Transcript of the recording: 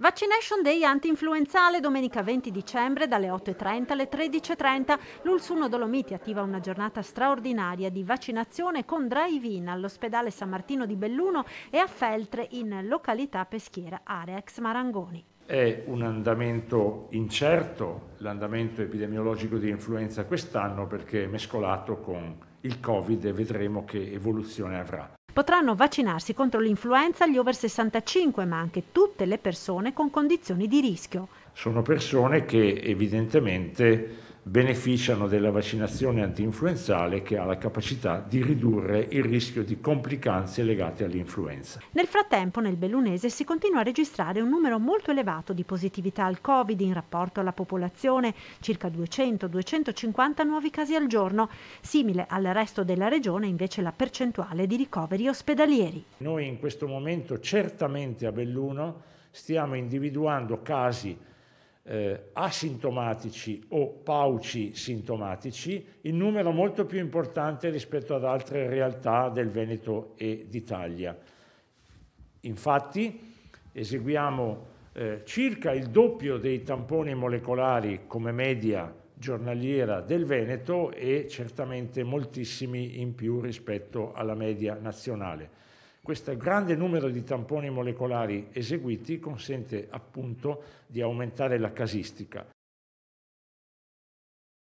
Vaccination Day anti-influenzale domenica 20 dicembre dalle 8.30 alle 13.30. L'Ulsuno Dolomiti attiva una giornata straordinaria di vaccinazione con drive-in all'ospedale San Martino di Belluno e a Feltre in località peschiera area Marangoni. È un andamento incerto l'andamento epidemiologico di influenza quest'anno perché è mescolato con il Covid e vedremo che evoluzione avrà potranno vaccinarsi contro l'influenza gli over 65, ma anche tutte le persone con condizioni di rischio. Sono persone che evidentemente beneficiano della vaccinazione antinfluenzale che ha la capacità di ridurre il rischio di complicanze legate all'influenza. Nel frattempo nel Bellunese si continua a registrare un numero molto elevato di positività al Covid in rapporto alla popolazione, circa 200-250 nuovi casi al giorno. Simile al resto della regione invece la percentuale di ricoveri ospedalieri. Noi in questo momento certamente a Belluno stiamo individuando casi eh, asintomatici o pauci sintomatici in numero molto più importante rispetto ad altre realtà del Veneto e d'Italia. Infatti eseguiamo eh, circa il doppio dei tamponi molecolari come media giornaliera del Veneto e certamente moltissimi in più rispetto alla media nazionale. Questo grande numero di tamponi molecolari eseguiti consente appunto di aumentare la casistica